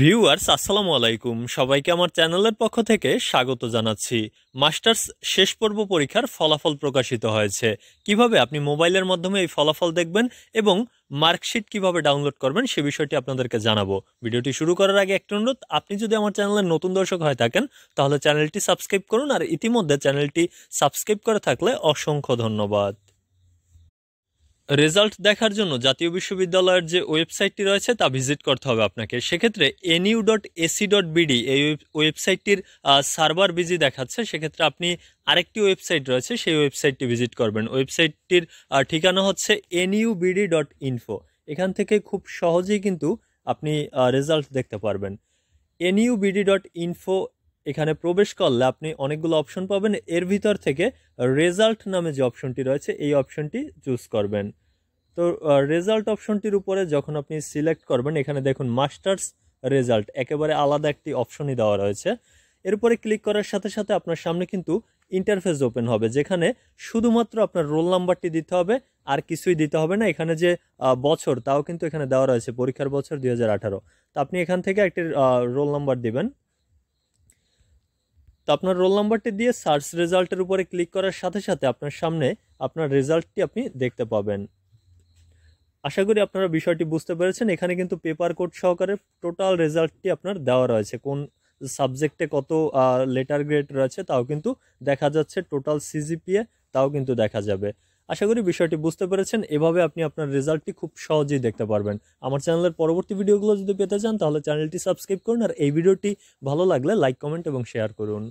viewers আসসালামু আলাইকুম সবাইকে আমার চ্যানেলের পক্ষ থেকে স্বাগত জানাচ্ছি মাস্টার্স শেষ পর্ব পরীক্ষার ফলাফল প্রকাশিত হয়েছে কিভাবে আপনি মোবাইলের মাধ্যমে এই ফলাফল দেখবেন এবং মার্কশিট কিভাবে ডাউনলোড করবেন সে বিষয়টি আপনাদেরকে জানাবো ভিডিওটি শুরু করার আগে একটি অনুরোধ আপনি যদি আমার চ্যানেলের নতুন দর্শক হয়ে থাকেন তাহলে চ্যানেলটি সাবস্ক্রাইব করুন আর ইতিমধ্যে চ্যানেলটি সাবস্ক্রাইব করে থাকলে অসংখ্য ধন্যবাদ রেজাল্ট দেখার জন্য জাতীয় বিশ্ববিদ্যালয়ের যে ওয়েবসাইটটি রয়েছে তা ভিজিট করতে হবে আপনাকে সেক্ষেত্রে NU dot AC dot BD এই ওয়েবসাইটটির সার্ভার বিজি দেখাচ্ছে সেক্ষেত্রে আপনি আরেকটি ওয়েবসাইট রয়েছে সেই ওয়েবসাইটটি ভিজিট করবেন ওয়েবসাইটটির ঠিকানা হচ্ছে এনইউ বিডি ডট ইনফো এখান থেকে খুব সহজেই কিন্তু আপনি রেজাল্ট দেখতে পারবেন এনইউ বিডি ডট ইনফো এখানে প্রবেশ করলে আপনি অনেকগুলো অপশন পাবেন এর ভিতর থেকে রেজাল্ট নামে যে অপশনটি রয়েছে এই অপশনটি চুজ করবেন তো রেজাল্ট অপশনটির উপরে যখন আপনি সিলেক্ট করবেন এখানে দেখুন মাস্টার্স রেজাল্ট একেবারে আলাদা একটি অপশনই দেওয়া রয়েছে এরপরে ক্লিক করার সাথে সাথে আপনার সামনে কিন্তু ইন্টারফেস ওপেন হবে যেখানে শুধুমাত্র আপনার রোল নাম্বারটি দিতে হবে আর কিছুই দিতে হবে না এখানে যে বছর তাও কিন্তু এখানে দেওয়া রয়েছে পরীক্ষার বছর দুই তো আপনি এখান থেকে একটি রোল নাম্বার দিবেন তো আপনার রোল নাম্বারটি দিয়ে সার্চ রেজাল্টের উপরে ক্লিক করার সাথে সাথে আপনার সামনে আপনার রেজাল্টটি আপনি দেখতে পাবেন আশা করি আপনারা বিষয়টি বুঝতে পেরেছেন এখানে কিন্তু পেপার কোড সহকারে টোটাল রেজাল্টটি আপনার দেওয়া রয়েছে কোন সাবজেক্টে কত লেটার গ্রেড রয়েছে তাও কিন্তু দেখা যাচ্ছে টোটাল সিজিপিএ তাও কিন্তু দেখা যাবে আশা করি বিষয়টি বুঝতে পেরেছেন এভাবে আপনি আপনার রেজাল্টটি খুব সহজেই দেখতে পারবেন আমার চ্যানেলের পরবর্তী ভিডিওগুলো যদি পেতে চান তাহলে চ্যানেলটি সাবস্ক্রাইব করুন আর এই ভিডিওটি ভালো লাগলে লাইক কমেন্ট এবং শেয়ার করুন